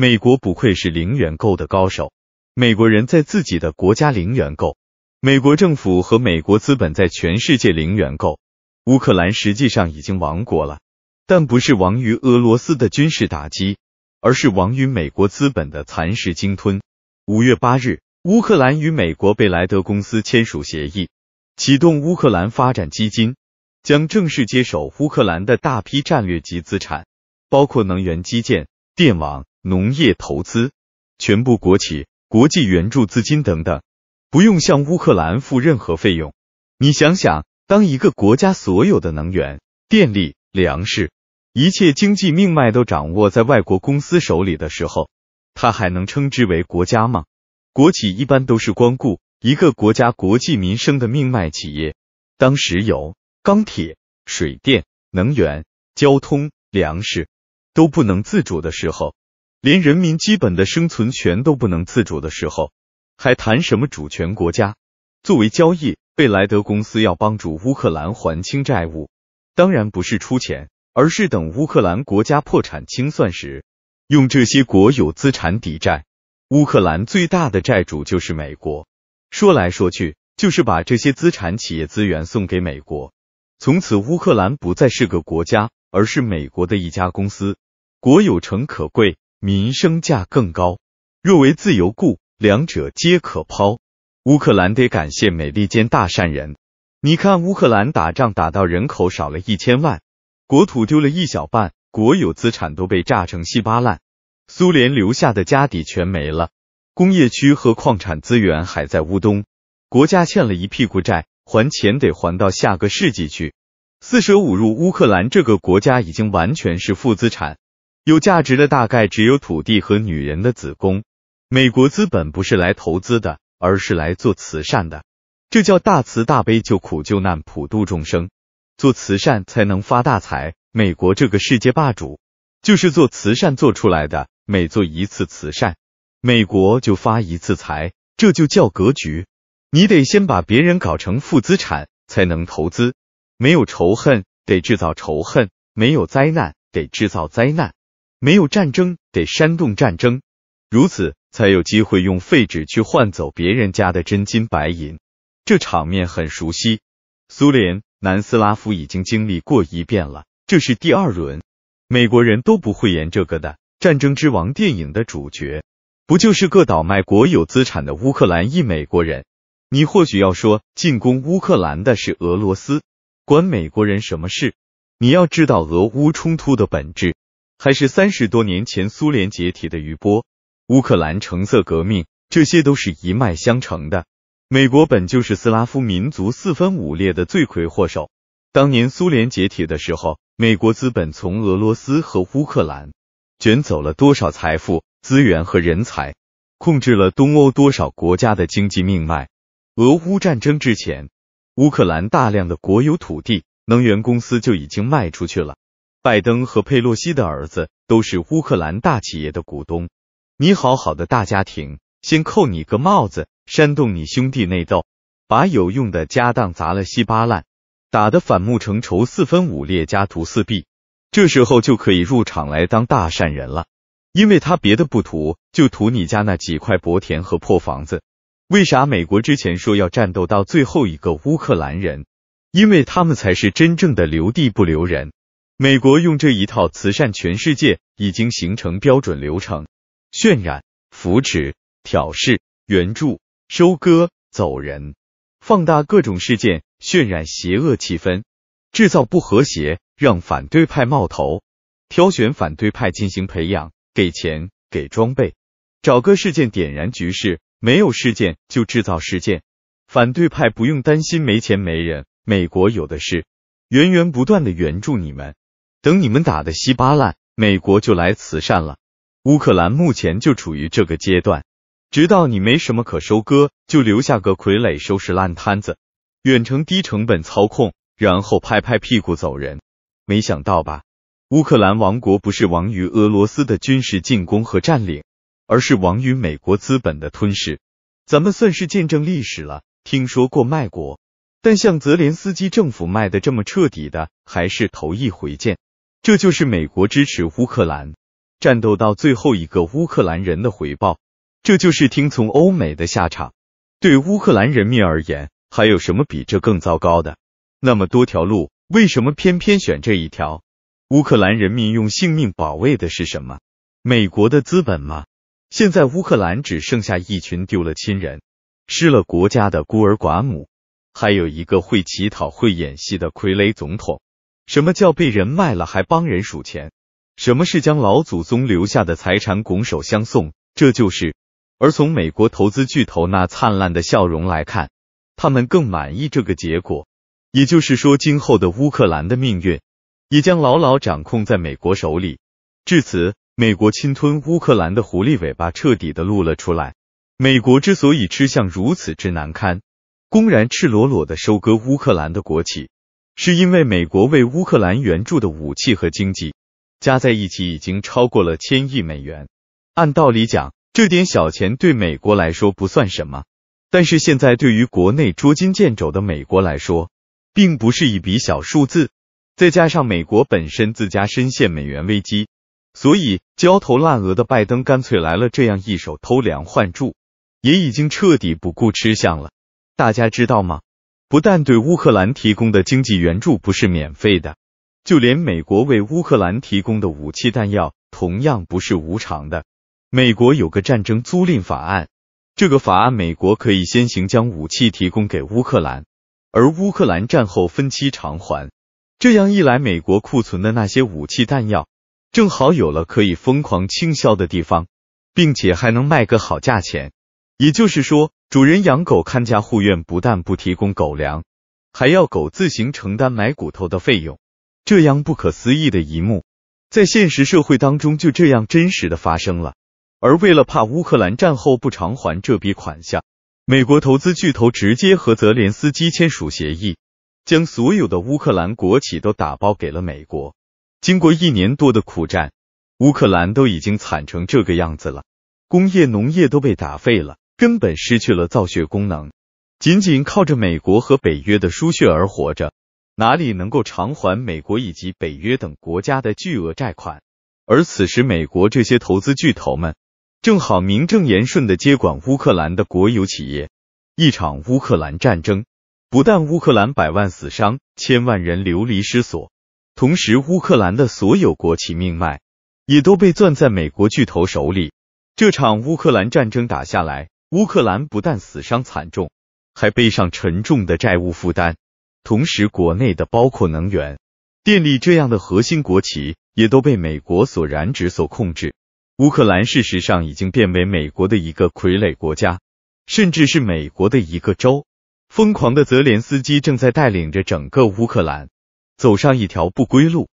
美国不愧是零元购的高手。美国人在自己的国家零元购，美国政府和美国资本在全世界零元购。乌克兰实际上已经亡国了，但不是亡于俄罗斯的军事打击，而是亡于美国资本的蚕食鲸吞。五月八日，乌克兰与美国贝莱德公司签署协议，启动乌克兰发展基金，将正式接手乌克兰的大批战略级资产，包括能源基建、电网。农业投资、全部国企、国际援助资金等等，不用向乌克兰付任何费用。你想想，当一个国家所有的能源、电力、粮食，一切经济命脉都掌握在外国公司手里的时候，它还能称之为国家吗？国企一般都是光顾一个国家国计民生的命脉企业。当石油、钢铁、水电、能源、交通、粮食都不能自主的时候，连人民基本的生存权都不能自主的时候，还谈什么主权国家？作为交易，贝莱德公司要帮助乌克兰还清债务，当然不是出钱，而是等乌克兰国家破产清算时，用这些国有资产抵债。乌克兰最大的债主就是美国。说来说去，就是把这些资产、企业资源送给美国。从此，乌克兰不再是个国家，而是美国的一家公司。国有诚可贵。民生价更高，若为自由故，两者皆可抛。乌克兰得感谢美利坚大善人。你看，乌克兰打仗打到人口少了一千万，国土丢了一小半，国有资产都被炸成稀巴烂，苏联留下的家底全没了，工业区和矿产资源还在乌东，国家欠了一屁股债，还钱得还到下个世纪去。四舍五入，乌克兰这个国家已经完全是负资产。有价值的大概只有土地和女人的子宫。美国资本不是来投资的，而是来做慈善的。这叫大慈大悲，救苦救难，普度众生。做慈善才能发大财。美国这个世界霸主就是做慈善做出来的。每做一次慈善，美国就发一次财。这就叫格局。你得先把别人搞成负资产，才能投资。没有仇恨，得制造仇恨；没有灾难，得制造灾难。没有战争，得煽动战争，如此才有机会用废纸去换走别人家的真金白银。这场面很熟悉，苏联、南斯拉夫已经经历过一遍了，这是第二轮。美国人都不会演这个的。战争之王电影的主角，不就是个倒卖国有资产的乌克兰裔美国人？你或许要说，进攻乌克兰的是俄罗斯，关美国人什么事？你要知道俄乌冲突的本质。还是三十多年前苏联解体的余波，乌克兰橙色革命，这些都是一脉相承的。美国本就是斯拉夫民族四分五裂的罪魁祸首。当年苏联解体的时候，美国资本从俄罗斯和乌克兰卷走了多少财富、资源和人才，控制了东欧多少国家的经济命脉？俄乌战争之前，乌克兰大量的国有土地、能源公司就已经卖出去了。拜登和佩洛西的儿子都是乌克兰大企业的股东。你好好的大家庭，先扣你个帽子，煽动你兄弟内斗，把有用的家当砸了稀巴烂，打得反目成仇，四分五裂，家徒四壁。这时候就可以入场来当大善人了，因为他别的不图，就图你家那几块薄田和破房子。为啥美国之前说要战斗到最后一个乌克兰人？因为他们才是真正的留地不留人。美国用这一套慈善，全世界已经形成标准流程：渲染、扶持、挑事、援助、收割、走人，放大各种事件，渲染邪恶气氛，制造不和谐，让反对派冒头，挑选反对派进行培养，给钱给装备，找个事件点燃局势，没有事件就制造事件，反对派不用担心没钱没人，美国有的是源源不断的援助你们。等你们打的稀巴烂，美国就来慈善了。乌克兰目前就处于这个阶段，直到你没什么可收割，就留下个傀儡收拾烂摊子，远程低成本操控，然后拍拍屁股走人。没想到吧？乌克兰王国不是亡于俄罗斯的军事进攻和占领，而是亡于美国资本的吞噬。咱们算是见证历史了。听说过卖国，但像泽连斯基政府卖的这么彻底的，还是头一回见。这就是美国支持乌克兰战斗到最后一个乌克兰人的回报。这就是听从欧美的下场。对乌克兰人民而言，还有什么比这更糟糕的？那么多条路，为什么偏偏选这一条？乌克兰人民用性命保卫的是什么？美国的资本吗？现在乌克兰只剩下一群丢了亲人、失了国家的孤儿寡母，还有一个会乞讨、会演戏的傀儡总统。什么叫被人卖了还帮人数钱？什么是将老祖宗留下的财产拱手相送？这就是。而从美国投资巨头那灿烂的笑容来看，他们更满意这个结果。也就是说，今后的乌克兰的命运也将牢牢掌控在美国手里。至此，美国侵吞乌克兰的狐狸尾巴彻底的露了出来。美国之所以吃相如此之难堪，公然赤裸裸的收割乌克兰的国企。是因为美国为乌克兰援助的武器和经济加在一起已经超过了千亿美元，按道理讲，这点小钱对美国来说不算什么，但是现在对于国内捉襟见肘的美国来说，并不是一笔小数字。再加上美国本身自家深陷美元危机，所以焦头烂额的拜登干脆来了这样一手偷梁换柱，也已经彻底不顾吃相了。大家知道吗？不但对乌克兰提供的经济援助不是免费的，就连美国为乌克兰提供的武器弹药同样不是无偿的。美国有个战争租赁法案，这个法案美国可以先行将武器提供给乌克兰，而乌克兰战后分期偿还。这样一来，美国库存的那些武器弹药正好有了可以疯狂倾销的地方，并且还能卖个好价钱。也就是说。主人养狗看家护院，不但不提供狗粮，还要狗自行承担买骨头的费用。这样不可思议的一幕，在现实社会当中就这样真实的发生了。而为了怕乌克兰战后不偿还这笔款项，美国投资巨头直接和泽连斯基签署协议，将所有的乌克兰国企都打包给了美国。经过一年多的苦战，乌克兰都已经惨成这个样子了，工业、农业都被打废了。根本失去了造血功能，仅仅靠着美国和北约的输血而活着，哪里能够偿还美国以及北约等国家的巨额债款？而此时，美国这些投资巨头们正好名正言顺的接管乌克兰的国有企业。一场乌克兰战争，不但乌克兰百万死伤，千万人流离失所，同时乌克兰的所有国企命脉也都被攥在美国巨头手里。这场乌克兰战争打下来。乌克兰不但死伤惨重，还背上沉重的债务负担。同时，国内的包括能源、电力这样的核心国企也都被美国所染指、所控制。乌克兰事实上已经变为美国的一个傀儡国家，甚至是美国的一个州。疯狂的泽连斯基正在带领着整个乌克兰走上一条不归路。